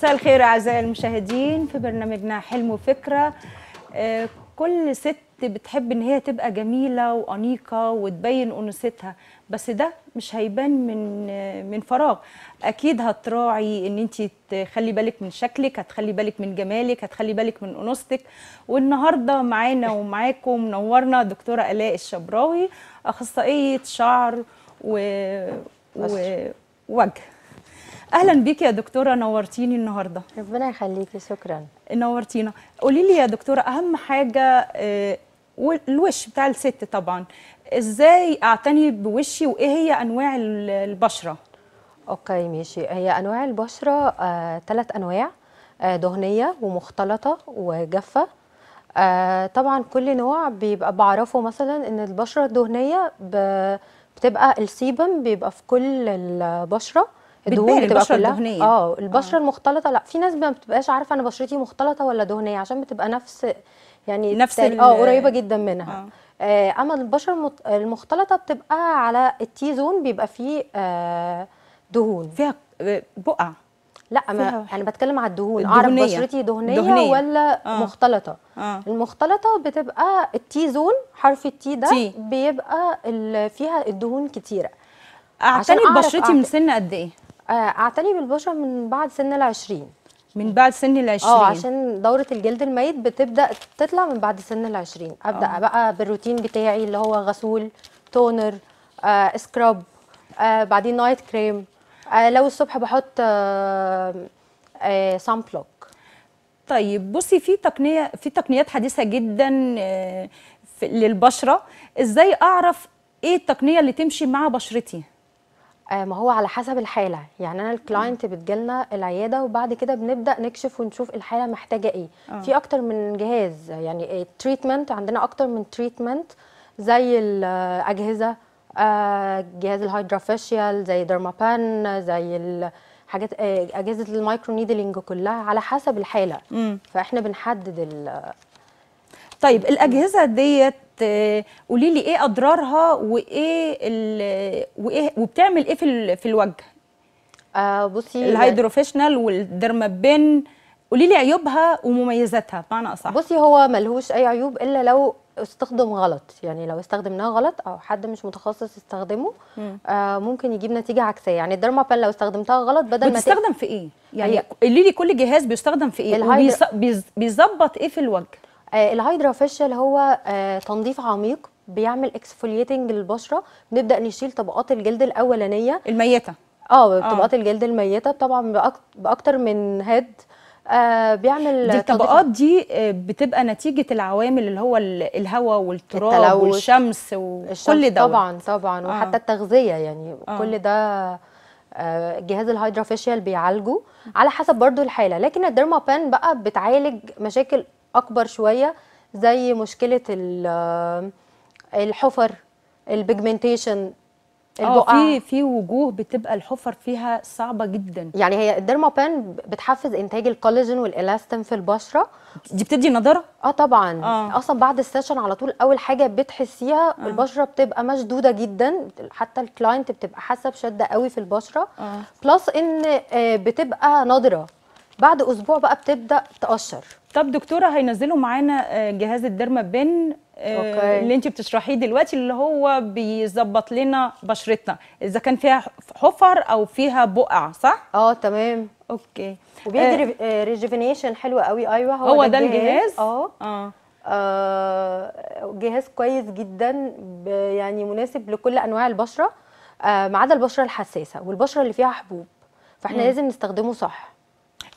مساء الخير اعزائي المشاهدين في برنامجنا حلم وفكره آه، كل ست بتحب ان هي تبقى جميله وانيقه وتبين انوثتها بس ده مش هيبان من آه، من فراغ اكيد هتراعي ان انت تخلي بالك من شكلك هتخلي بالك من جمالك هتخلي بالك من انوثتك والنهارده معانا ومعاكم منورنا دكتوره الاء الشبراوي اخصائيه شعر و... و... وجه اهلا بيك يا دكتوره نورتيني النهارده ربنا يخليكي شكرا نورتينا قولي لي يا دكتوره اهم حاجه آه، الوش بتاع الست طبعا ازاي اعتني بوشي وايه هي انواع البشره اوكي ماشي هي انواع البشره ثلاث آه، انواع آه، دهنيه ومختلطه وجافه آه، طبعا كل نوع بيبقى بعرفه مثلا ان البشره الدهنيه بتبقى السيبم بيبقى في كل البشره الدهون بتبقى كلها الدهنية. اه, آه. البشره آه. المختلطه لا في ناس ما بتبقاش عارفه انا بشرتي مختلطه ولا دهنيه عشان بتبقى نفس يعني نفس اه قريبه جدا منها آه. آه اما البشره المختلطه بتبقى على التي زون بيبقى فيه آه دهون فيها آه، بقع لا ما انا يعني بتكلم على الدهون الدهنية. اعرف بشرتي دهنيه, دهنية. ولا آه. مختلطه آه. المختلطه بتبقى التي زون حرف التي ده تي. بيبقى فيها الدهون كتيره اعتني ببشرتي من سن قد ايه آه، اعتني بالبشره من بعد سن ال 20 من بعد سن ال 20 اه عشان دورة الجلد الميت بتبدأ تطلع من بعد سن ال 20 أبدأ أوه. بقى بالروتين بتاعي اللي هو غسول تونر آه، سكراب آه، بعدين نايت كريم آه، لو الصبح بحط آه، آه، سان بلوك طيب بصي في تقنية في تقنيات حديثة جدا آه، للبشرة ازاي أعرف ايه التقنية اللي تمشي مع بشرتي؟ آه، ما هو على حسب الحاله يعني انا الكلاينت بتجيلنا العياده وبعد كده بنبدا نكشف ونشوف الحاله محتاجه ايه أوه. في اكتر من جهاز يعني تريتمنت عندنا اكتر من تريتمنت زي الاجهزه آه، جهاز الهيدرافيشيال زي درمابان زي حاجات آه، اجهزه المايكرو نيدلينج كلها على حسب الحاله م. فاحنا بنحدد ال طيب الاجهزه ديت قولي لي ايه اضرارها وايه وايه وبتعمل ايه في في الوجه آه بصي الهيدروفيشنال والدرمابين قولي لي عيوبها ومميزاتها بمعنى اصح بصي هو ملهوش اي عيوب الا لو استخدم غلط يعني لو استخدمناه غلط او حد مش متخصص استخدمه آه ممكن يجيب نتيجه عكسيه يعني الدرما لو استخدمتها غلط بدل ما بتستخدم في ايه يعني قولي لي كل جهاز بيستخدم في ايه بيظبط ايه في الوجه آه، الهايدرا فيشل هو آه، تنظيف عميق بيعمل اكسفوليتنج للبشره بنبدا نشيل طبقات الجلد الاولانيه الميته اه, آه. طبقات الجلد الميته طبعا باكتر من هاد آه بيعمل دي الطبقات دي بتبقى نتيجه العوامل اللي هو الهواء والتراب والشمس وكل ده طبعا طبعا آه. وحتى التغذيه يعني آه. كل ده جهاز الهايدرا فيشيال بيعالجه على حسب برضو الحاله لكن الديرما بان بقى بتعالج مشاكل اكبر شويه زي مشكله آه، الحفر البيجمنتيشن آه، البقع في في وجوه بتبقى الحفر فيها صعبه جدا يعني هي الديرمابان بتحفز انتاج الكولاجين والالاستين في البشره دي بتدي نضاره اه طبعا آه. اصلا بعد السيشن على طول اول حاجه بتحسيها آه. البشره بتبقى مشدوده جدا حتى الكلاينت بتبقى حاسه بشده قوي في البشره آه. بلس ان آه، بتبقى نضره بعد اسبوع بقى بتبدا تقشر طب دكتوره هينزلوا معانا آه، جهاز الديرما بن آه، أوكي. اللي انت بتشرحيه دلوقتي اللي هو بيظبط لنا بشرتنا اذا كان فيها حفر او فيها بقع صح اه تمام اوكي وبيدي آه. ريجيفينيشن آه، حلو قوي ايوه هو, هو ده, ده الجهاز اه اه جهاز كويس جدا يعني مناسب لكل انواع البشره ما عدا البشره الحساسه والبشره اللي فيها حبوب فاحنا م. لازم نستخدمه صح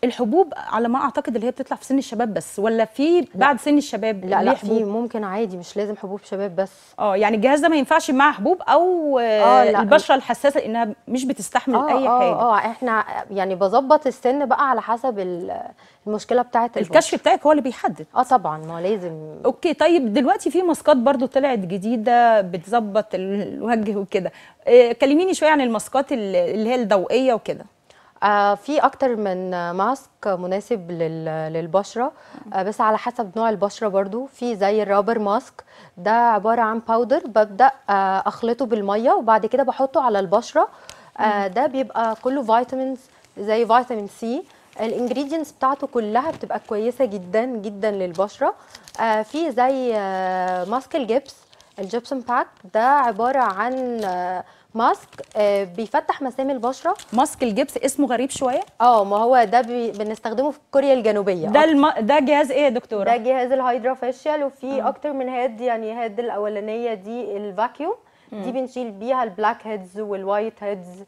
الحبوب على ما اعتقد اللي هي بتطلع في سن الشباب بس ولا في بعد سن الشباب لا لا في ممكن عادي مش لازم حبوب شباب بس اه يعني الجهاز ده ما ينفعش مع حبوب او آه, آه، البشره الحساسه انها مش بتستحمل آه اي آه حاجه اه احنا يعني بظبط السن بقى على حسب المشكله بتاعه الكشف بتاعك هو اللي بيحدد اه طبعا ما لازم اوكي طيب دلوقتي في ماسكات برضو طلعت جديده بتظبط الوجه وكده آه، كلميني شويه عن الماسكات اللي هي الضوئيه وكده آه، في اكتر من ماسك مناسب للبشره آه، بس على حسب نوع البشره برضو في زي الرابر ماسك ده عباره عن باودر ببدا آه، اخلطه بالميه وبعد كده بحطه على البشره ده بيبقى كله فيتامينز زي فيتامين سي الانجريدينتس بتاعته كلها بتبقى كويسه جدا جدا للبشره في زي ماسك الجبس الجبسون باك ده عباره عن ماسك آه، بيفتح مسام البشره ماسك الجبس اسمه غريب شويه اه ما هو ده بي... بنستخدمه في كوريا الجنوبيه ده الم... ده جهاز ايه يا دكتوره ده جهاز الهايدرا فيشيال وفي آه. اكتر من هيد يعني هيد الاولانيه دي الفاكيوم دي بنشيل بيها البلاك هيدز والوايت هيدز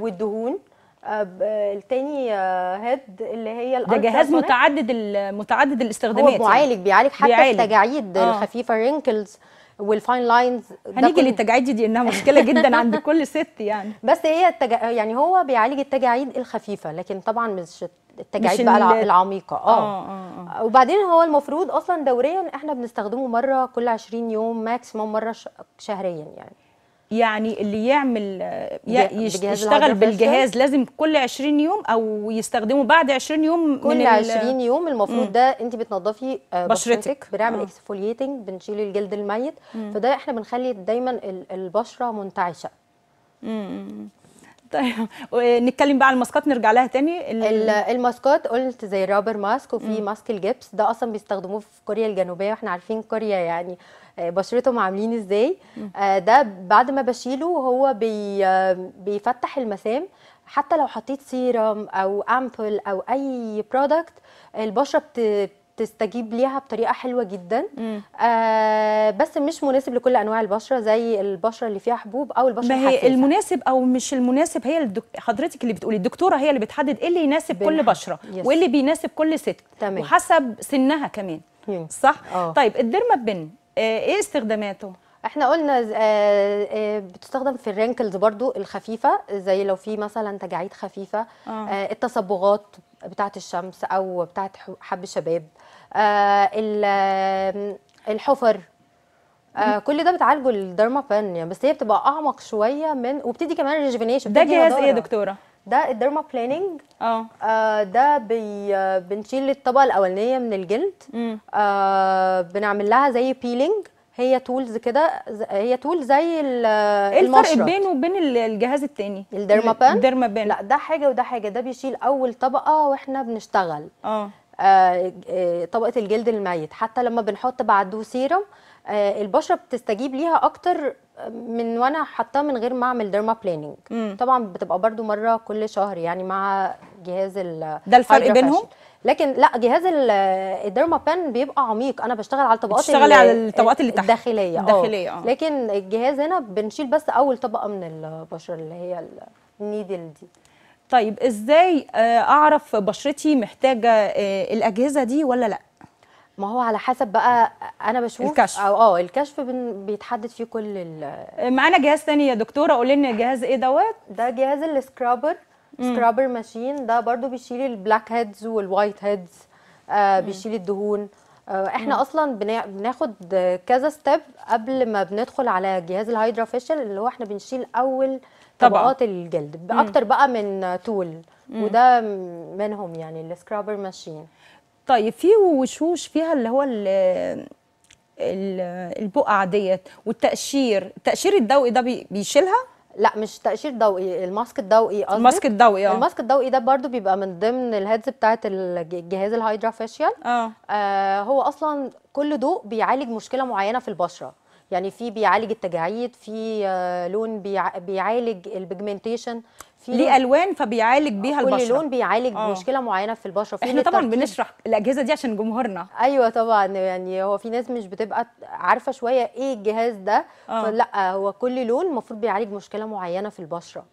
والدهون آه، التاني هيد آه، اللي هي ده جهاز متعدد متعدد الاستخدامات هو يعني. معالج بيعالج حتى التجاعيد آه. الخفيفه الرينكلز والفاين لاينز هنيجي للتجاعيد دي انها مشكله جدا عند كل ست يعني بس هي التجا... يعني هو بيعالج التجاعيد الخفيفه لكن طبعا مش التجاعيد بقى اللي... العميقه آه. آه, آه, اه وبعدين هو المفروض اصلا دوريا احنا بنستخدمه مره كل 20 يوم ماكسيموم مره شهريا يعني يعني اللي يعمل يشتغل بالجهاز لازم كل 20 يوم او يستخدمه بعد 20 يوم كل من 20 يوم المفروض ده انت بتنضفي آه، بشرتك بنعمل اكسفوليتنج بنشيل الجلد الميت مم. فده احنا بنخلي دايما البشره منتعشه مم. طيب نتكلم بقى على الماسكات نرجع لها تاني الماسكات قلت زي الرابر ماسك وفي ماسك الجبس ده اصلا بيستخدموه في كوريا الجنوبيه واحنا عارفين كوريا يعني آه، بشرتهم عاملين ازاي آه، ده بعد ما بشيله هو بي آه، بيفتح المسام حتى لو حطيت سيرم او امبل او اي برودكت البشره بت تستجيب ليها بطريقه حلوه جدا آه بس مش مناسب لكل انواع البشره زي البشره اللي فيها حبوب او البشره ما هي المناسب او مش المناسب هي حضرتك اللي بتقولي الدكتوره هي اللي بتحدد ايه اللي يناسب كل بشره يس. وايه اللي بيناسب كل ست تمام. وحسب سنها كمان يس. صح أوه. طيب بن آه ايه استخداماته احنا قلنا آه، آه، بتستخدم في الرينكلز برضو الخفيفه زي لو في مثلا تجاعيد خفيفه آه. آه، التصبغات بتاعه الشمس او بتاعه حب شباب آه، الحفر آه كل ده بتعالجه الديرما بانيا يعني، بس هي بتبقى اعمق شويه من وبتدي كمان ريجفينيشن ده جهاز ايه يا دكتوره ده الدرما بلاننج آه. اه ده بي آه، بنشيل الطبقه الاولانيه من الجلد آه بنعمل لها زي بيلينج هي تولز كده هي تول زي ايه الفرق بينه وبين الجهاز التاني الدرما بان بان لا ده حاجه وده حاجه ده بيشيل اول طبقه واحنا بنشتغل اه آه، آه، طبقه الجلد الميت حتى لما بنحط بعده سيروم آه، البشره بتستجيب ليها اكتر من وانا حاطاه من غير ما اعمل ديرما بلاننج طبعا بتبقى برده مره كل شهر يعني مع جهاز ده الفرق بينهم لكن لا جهاز الديرما بان بيبقى عميق انا بشتغل على الطبقات بتشتغلي على الطبقات اللي تحت الداخليه الداخليه اه لكن الجهاز هنا بنشيل بس اول طبقه من البشره اللي هي النيدل دي طيب ازاي آه، اعرف بشرتي محتاجه آه، الاجهزه دي ولا لا ما هو على حسب بقى انا بشوف الكشف اه الكشف بيتحدد فيه كل ال آه، معانا جهاز ثاني يا دكتوره قولي لنا جهاز ايه دوت ده جهاز السكرابر سكرابر ماشين ده برضو بيشيل البلاك هيدز والوايت هيدز آه بيشيل الدهون آه احنا مم. اصلا بناخد كذا ستيب قبل ما بندخل على جهاز الهايدرا فيشل اللي هو احنا بنشيل اول طبقات الجلد اكتر بقى من تول وده منهم يعني السكرابر ماشين طيب في وشوش فيها اللي هو البقع ديت والتقشير التقشير الضوئي ده بيشيلها لا مش تقشير ضوئي الماسك الضوئي قصدي الماسك الضوئي اه الماسك الضوئي ده برضو بيبقى من ضمن الهيدز بتاعه الجهاز الهايدرا آه. آه هو اصلا كل ضوء بيعالج مشكله معينه في البشره يعني في بيعالج التجاعيد في آه، لون بيعالج البيجمنتيشن في ليه الوان فبيعالج آه، بيها البشره كل لون بيعالج أوه. مشكله معينه في البشره في احنا طبعا بنشرح الاجهزه دي عشان جمهورنا ايوه طبعا يعني هو في ناس مش بتبقى عارفه شويه ايه الجهاز ده آه. فلا هو كل لون المفروض بيعالج مشكله معينه في البشره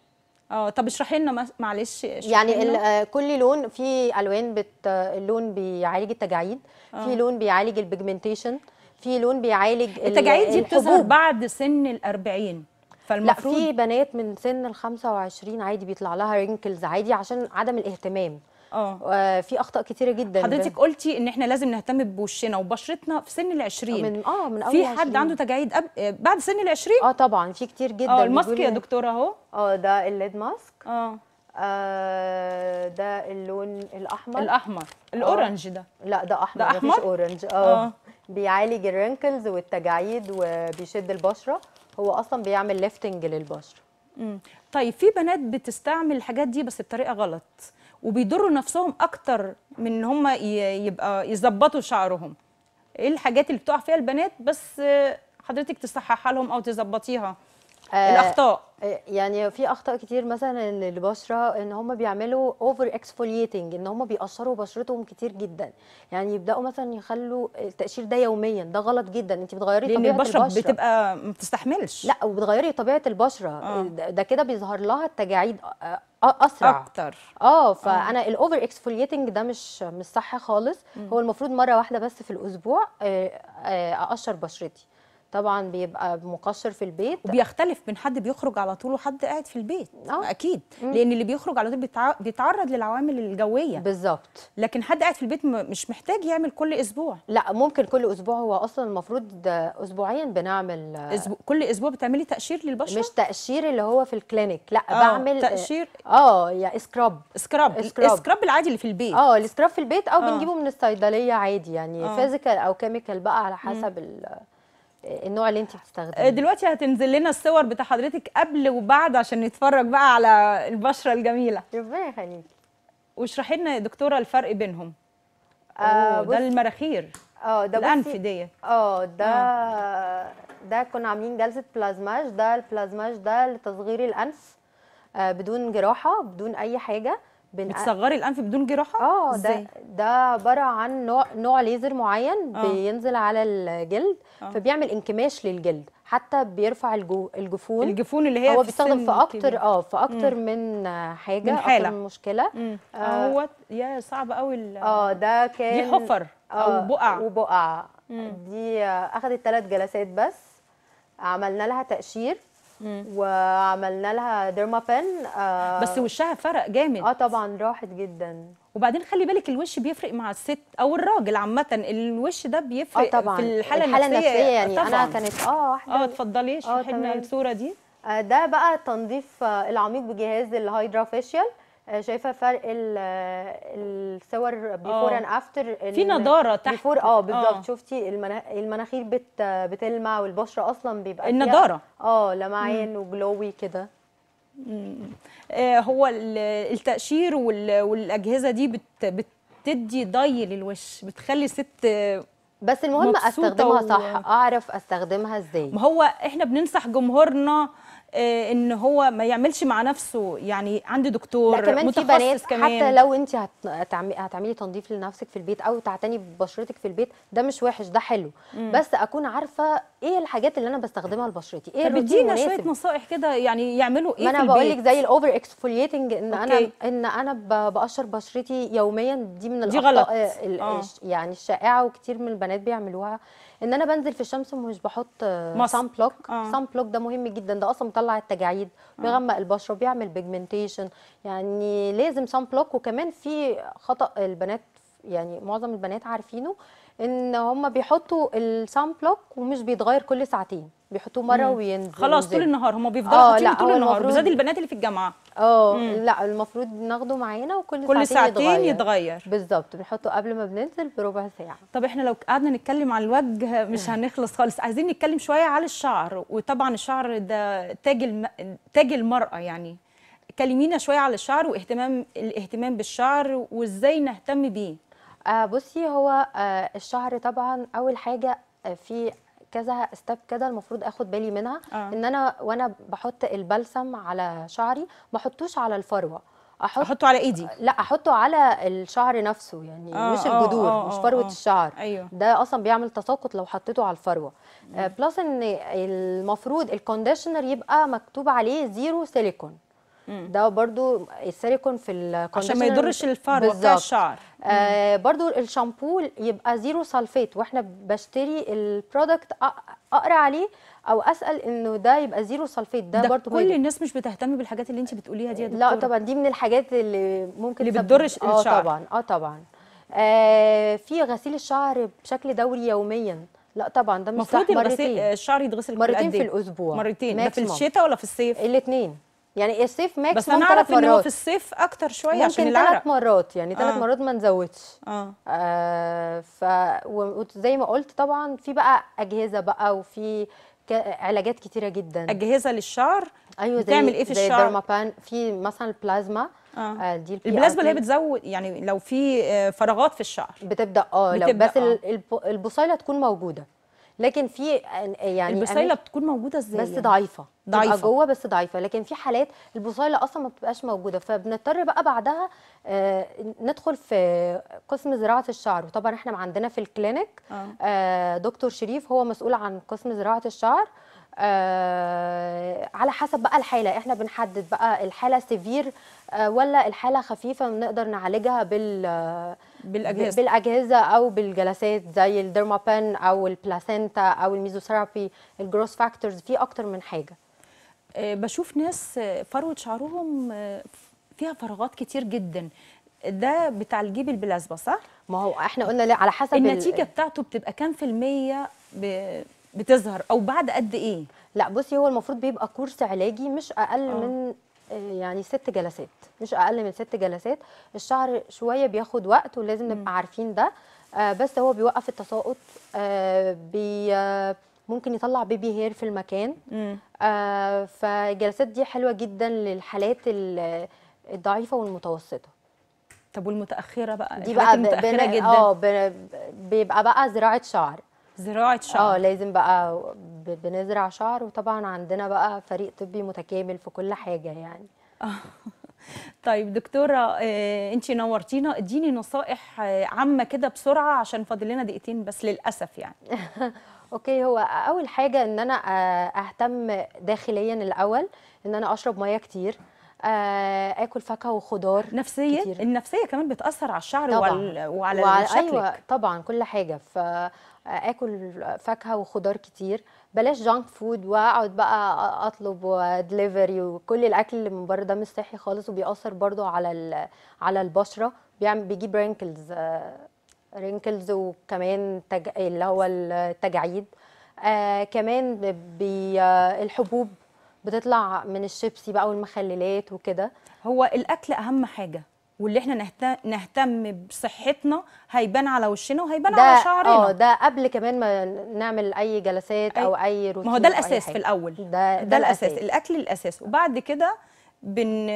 اه طب اشرحي لنا معلش يعني كل لون في الوان بت اللون بيعالج التجاعيد في لون بيعالج البيجمنتيشن في لون بيعالج التجاعيد دي بتظهر بعد سن الأربعين فالمفروض لا في بنات من سن ال 25 عادي بيطلع لها رينكلز عادي عشان عدم الاهتمام آه. اه في اخطاء كتيره جدا حضرتك قلتي ان احنا لازم نهتم بوشنا وبشرتنا في سن ال 20 من اه من اول في حد عشرين. عنده تجاعيد أب... بعد سن ال 20 اه طبعا في كتير جدا اه الماسك يا دكتوره اهو اه ده الليد ماسك اه, آه، ده اللون الاحمر الاحمر الاورنج آه. ده لا ده احمر ده احمر اورنج اه بيعالج الرنكلز والتجاعيد وبيشد البشره هو اصلا بيعمل ليفتنج للبشره مم. طيب في بنات بتستعمل الحاجات دي بس بطريقه غلط وبيضروا نفسهم اكتر من ان هم يبقى يظبطوا شعرهم ايه الحاجات اللي بتقع فيها البنات بس حضرتك تصححها لهم او تظبطيها آه الاخطاء آه، يعني في اخطاء كتير مثلا للبشره ان هم بيعملوا اوفر اكسفوليتنج ان هم بيقشروا بشرتهم كتير جدا يعني يبداوا مثلا يخلوا التقشير ده يوميا ده غلط جدا انت بتغيري طبيعه البشره البشره بتبقى ما بتستحملش لا وبتغيري طبيعه البشره آه. ده كده بيظهر لها التجاعيد آه، آه، اسرع اكتر اه فانا آه. الاوفر اكسفوليتنج ده مش مش صح خالص م. هو المفروض مره واحده بس في الاسبوع اقشر بشرتي طبعا بيبقى مقشر في البيت وبيختلف من حد بيخرج على طول وحد قاعد في البيت أوه. اكيد مم. لان اللي بيخرج على طول بيتعرض للعوامل الجويه بالظبط لكن حد قاعد في البيت مش محتاج يعمل كل اسبوع لا ممكن كل اسبوع هو اصلا المفروض اسبوعيا بنعمل أسبوع. كل اسبوع بتعملي تقشير للبشره مش تقشير اللي هو في الكلينيك لا أوه. بعمل تقشير اه يا سكراب سكراب السكراب العادي اللي في البيت اه السكراب في البيت او أوه. بنجيبه من الصيدليه عادي يعني فيزيكال آه. او كيميكال بقى على حسب ال النوع اللي انت بتستخدميه آه، دلوقتي هتنزل لنا الصور بتاع حضرتك قبل وبعد عشان نتفرج بقى على البشره الجميله ربنا يخليكي واشرحي لنا يا دكتوره الفرق بينهم آه ده المراخير اه ده الانف دي اه ده آه. ده كنا عاملين جلسه بلازماج ده البلازماج ده لتصغير الانف آه بدون جراحه بدون اي حاجه بتصغري الانف بدون جراحه اه ده ده عباره عن نوع نوع ليزر معين أوه. بينزل على الجلد أوه. فبيعمل انكماش للجلد حتى بيرفع الجو الجفون الجفون اللي هي هو في بيستخدم في اكتر اه في اكتر مم. من حاجه من حالة. اكتر من مشكله آه. آه هو يا صعب قوي اه ده كان دي حفر آه او بقع وبقع مم. دي اخذت ثلاث جلسات بس عملنا لها تقشير وعملنا لها ديرما بن آه بس وشها فرق جامد اه طبعا راحت جدا وبعدين خلي بالك الوش بيفرق مع الست او الراجل عامه الوش ده بيفرق آه طبعا. في الحاله, الحالة النفسيه, النفسية يعني طبعا. انا كانت اه واحده اه اتفضلي آه، شوفي الصوره دي آه ده بقى تنظيف آه، العميق بجهاز الهايدرا فيشيال آه، شايفه فرق آه، الصور بيفور اند افتر في نضاره تحت بيفور اه بالظبط آه. شفتي المناخير بت بتلمع والبشره اصلا بيبقى النضاره اه لمعان وجلوي كده هو التقشير والاجهزه دي بت بتدي ضي للوش بتخلي الست بس المهم استخدمها و... صح اعرف استخدمها ازاي ما هو احنا بننصح جمهورنا آه، ان هو ما يعملش مع نفسه يعني عندي دكتور لا كمان في بنات كمان. حتى لو انت هتعملي تنظيف لنفسك في البيت او تعتني ببشرتك في البيت ده مش وحش ده حلو مم. بس اكون عارفه ايه الحاجات اللي انا بستخدمها لبشرتي ايه الروتين المناسب شويه نصائح كده يعني يعملوا ايه ما انا بقول لك زي الاوفر اكسفوليتنج ان أوكي. انا ان انا بقشر بشرتي يوميا دي من الاخطاء دي غلط. آه، آه. يعني الشائعه وكتير من البنات بيعملوها ان انا بنزل في الشمس ومش بحط سان بلوك آه. سان بلوك ده مهم جدا ده اصلا بيطلع التجاعيد آه. بيغمق البشره بيعمل بيجمنتيشن يعني لازم سان بلوك وكمان في خطا البنات يعني معظم البنات عارفينه ان هم بيحطوا السان بلوك ومش بيتغير كل ساعتين بيحطوه مره وينزل خلاص طول النهار هم بيفضلوا آه، حاطينه طول النهار بالذات البنات اللي في الجامعه اه لا المفروض ناخده معانا وكل كل ساعتين, ساعتين يتغير, يتغير. بالظبط بنحطه قبل ما بننزل بربع ساعه طب احنا لو قعدنا نتكلم على الوجه مش هنخلص خالص عايزين نتكلم شويه على الشعر وطبعا الشعر ده تاج الم... تاج المراه يعني كلمينا شويه على الشعر واهتمام الاهتمام بالشعر وازاي نهتم بيه آه بصي هو آه الشعر طبعا اول حاجه آه، في كذا ستيب كده المفروض اخد بالي منها آه. ان انا وانا بحط البلسم على شعري ما احطوش على الفروه أحط... احطه على ايدي لا احطه على الشعر نفسه يعني آه مش آه، الجذور آه آه مش فروه آه،, آه الشعر أيوه. ده اصلا بيعمل تساقط لو حطيته على الفروه آه بلس ان المفروض الكونديشنر يبقى مكتوب عليه زيرو سيليكون ده برضو السيليكون في الكونديشنر عشان ما يضرش الفار بتاع الشعر آه برضو الشامبو يبقى زيرو سلفيت واحنا بشتري البرودكت اقرا عليه او اسال انه ده يبقى زيرو سلفيت ده, ده برضو كل بيضر. الناس مش بتهتم بالحاجات اللي انت بتقوليها دي يا لا طبعا دي من الحاجات اللي ممكن اللي بتضر آه، الشعر اه طبعا اه طبعا آه في غسيل الشعر بشكل دوري يوميا لا طبعا ده مش المفروض الغسيل الشعر يتغسل مرتين في إيه؟ الاسبوع مرتين ده في الشتاء ولا في الصيف الاثنين يعني إيه، الصيف ماكس بس انا اعرف هو في الصيف اكتر شويه عشان العرق ثلاث مرات يعني ثلاث آه. مرات ما نزودش اه, آه ف وزي ما قلت طبعا في بقى اجهزه بقى وفي علاجات كتيره جدا اجهزه للشعر ايوه زي بتعمل ايه في زي الشعر في مثلا البلازما آه. آه، دي البلازما اللي هي بتزود يعني لو في آه، فراغات في الشعر بتبدا اه لو بس آه. البصيله تكون موجوده لكن في يعني البصيله بتكون موجوده ازاي بس يعني؟ ضعيفه ضعيفه جوه بس ضعيفه لكن في حالات البصيله اصلا ما بتبقاش موجوده فبنضطر بقى بعدها آه، ندخل في قسم زراعه الشعر وطبعا احنا عندنا في الكلينيك آه. آه، دكتور شريف هو مسؤول عن قسم زراعه الشعر آه على حسب بقى الحاله احنا بنحدد بقى الحاله سيفير آه ولا الحاله خفيفه بنقدر نعالجها بال آه، بالاجهزه بالاجهزه او بالجلسات زي الديرمابان او البلاسينتا او الميزوثيرابي الجروس فاكتورز في اكتر من حاجه آه بشوف ناس فروه شعرهم آه، فيها فراغات كتير جدا ده بتاع الجيب البلازما صح ما هو احنا قلنا على حسب النتيجه بتاعته بتبقى كام في الميه ب... بتظهر او بعد قد ايه لا بصي هو المفروض بيبقى كورس علاجي مش اقل أوه. من آه، يعني ست جلسات مش اقل من ست جلسات الشعر شويه بياخد وقت ولازم نبقى عارفين ده آه بس هو بيوقف التساقط آه بي آه، ممكن يطلع بيبي هير في المكان آه فالجلسات دي حلوه جدا للحالات الضعيفه والمتوسطه طب والمتاخره بقى دي بقى المتاخره جدا اه بيبقى بقى زراعه شعر زراعه آه، شعر اه لازم بقى بنزرع شعر وطبعا عندنا بقى فريق طبي متكامل في كل حاجه يعني طيب دكتوره آه، انت نورتينا اديني نصائح آه، عامه كده بسرعه عشان فاضل لنا دقيقتين بس للاسف يعني اوكي هو اول حاجه ان انا اهتم داخليا الاول ان انا اشرب ميه كتير اكل فاكهه وخضار نفسيه كتير. النفسيه كمان بتاثر على الشعر طبعًا. وعلى وعلى أيوة طبعا كل حاجه ف اكل فاكهه وخضار كتير بلاش جانك فود واقعد بقى اطلب ودليفري وكل الاكل اللي من بره ده مش صحي خالص وبيأثر برضو على على البشره بيعمل بيجيب رينكلز رينكلز آه، وكمان تج... اللي هو التجاعيد آه كمان بي... آه، الحبوب بتطلع من الشيبسي بقى والمخللات وكده هو الاكل اهم حاجه واللي احنا نهتم بصحتنا هيبان على وشنا وهيبان على شعرنا اه ده قبل كمان ما نعمل اي جلسات أي او اي روتين ما هو ده الاساس في الاول ده, ده, ده الاساس الاكل الاساس وبعد كده بن...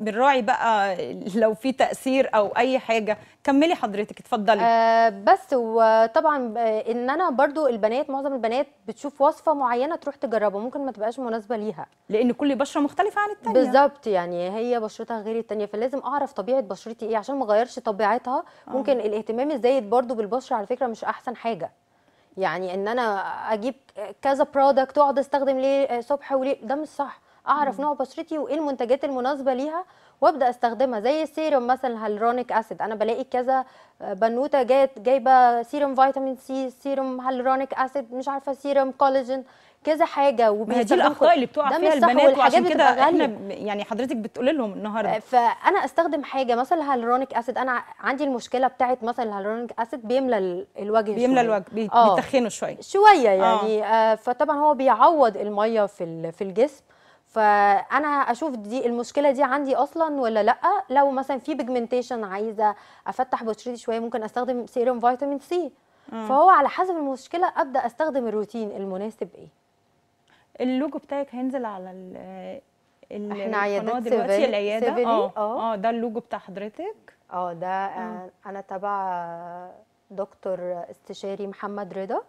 بنراعي بقى لو في تاثير او اي حاجه كملي حضرتك اتفضلي آه بس وطبعا آه، ان انا برضو البنات معظم البنات بتشوف وصفه معينه تروح تجربها ممكن ما تبقاش مناسبه ليها لان كل بشره مختلفه عن الثانيه بالظبط يعني هي بشرتها غير الثانيه فلازم اعرف طبيعه بشرتي ايه عشان ما اغيرش طبيعتها آه. ممكن آه. الاهتمام الزايد برضو بالبشره على فكره مش احسن حاجه يعني ان انا اجيب كذا برودكت واقعد استخدم ليه آه، صبح وليه ده مش صح اعرف نوع بشرتي وايه المنتجات المناسبه ليها وابدا استخدمها زي السيروم مثلا هالرونيك اسيد انا بلاقي كذا آه، بنوته جات جايبه سيروم فيتامين سي سيروم هالرونيك اسيد مش عارفه سيروم كولاجين كذا حاجه وبيستخدموا دي الاخطاء اللي بتقع فيها البنات وعشان كده احنا يعني حضرتك بتقول لهم النهارده آه، فانا استخدم حاجه مثلا هالرونيك اسيد انا عندي المشكله بتاعت مثلا الهالرونيك اسيد بيملى الوجه بيملى الوجه آه. بيتخنه شويه شويه يعني آه. آه فطبعا هو بيعوض الميه في في الجسم فانا اشوف دي المشكله دي عندي اصلا ولا لا لو مثلا في بيجمنتيشن عايزه افتح بشرتي شويه ممكن استخدم سيروم فيتامين سي فهو على حسب المشكله ابدا استخدم الروتين المناسب ايه اللوجو بتاعك هينزل على ال احنا عيادات دلوقتي العياده آه. آه. اه ده اللوجو بتاع حضرتك اه ده آه انا تبع دكتور استشاري محمد رضا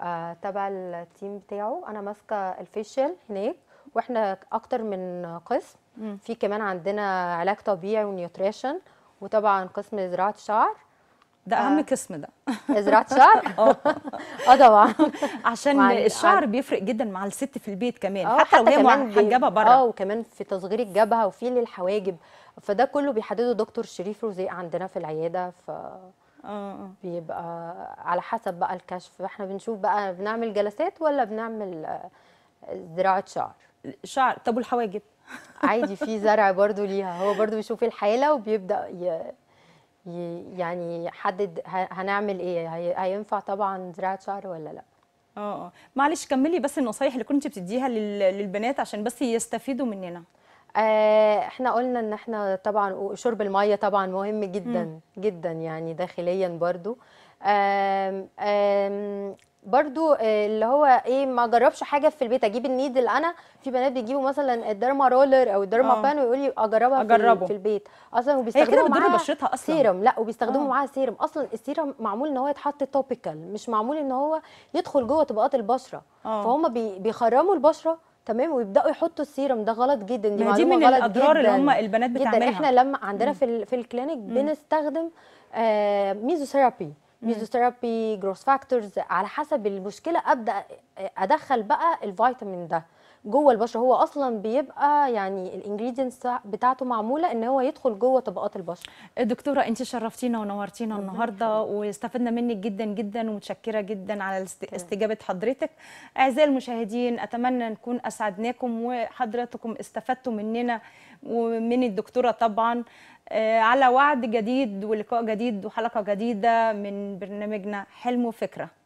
آه. تبع التيم بتاعه انا ماسكه الفيشل هناك واحنا اكتر من قسم في كمان عندنا علاج طبيعي ونيوتريشن وطبعا قسم زراعه شعر ده اهم آه. قسم ده زراعه شعر آه. اه طبعا عشان الشعر بيفرق جدا مع الست في البيت كمان حتى, آه، حتى لو هي محجبه بره اه وكمان في تصغير الجبهه وفي للحواجب فده كله بيحدده دكتور شريف روزي عندنا في العياده ف آه. بيبقى على حسب بقى الكشف احنا بنشوف بقى بنعمل جلسات ولا بنعمل زراعه شعر شعر طب والحواجب عادي في زرع برضو ليها هو برضو بيشوف إيه الحاله وبيبدا ي... ي... يعني يحدد ه... هنعمل ايه هي... هينفع طبعا زراعه شعر ولا لا اه, آه. معلش كملي بس النصايح اللي كنت بتديها لل... للبنات عشان بس يستفيدوا مننا آه، احنا قلنا ان احنا طبعا شرب الميه طبعا مهم جدا م. جدا يعني داخليا برضو برضو آه، اللي هو ايه ما اجربش حاجه في البيت اجيب النيدل انا في بنات بيجيبوا مثلا الدرما رولر او الدرما آه. بان ويقول لي اجربها أجربه. في البيت اصلا وبيستخدموا معاها كده بتضر بشرتها اصلا سيرم لا وبيستخدموا آه. معاها سيرم اصلا السيرم معمول ان هو يتحط توبيكال مش معمول ان هو يدخل جوه طبقات البشره فهم بي بيخرموا البشره تمام ويبداوا يحطوا السيرم ده غلط جدا دي, دي من غلط الاضرار اللي هم البنات بتعملها جدا احنا لما عندنا في في الكلينيك بنستخدم آه ميزوثيرابي ميزوثيرابي جروس فاكتورز على حسب المشكله ابدا ادخل بقى الفيتامين ده جوه البشره هو اصلا بيبقى يعني الانجريدينتس بتاعته معموله ان هو يدخل جوه طبقات البشره دكتوره انت شرفتينا ونورتينا النهارده واستفدنا منك جدا جدا ومتشكره جدا على استجابه حضرتك اعزائي المشاهدين اتمنى نكون اسعدناكم وحضراتكم استفدتوا مننا ومن الدكتوره طبعا آه، على وعد جديد ولقاء جديد وحلقه جديده من برنامجنا حلم وفكره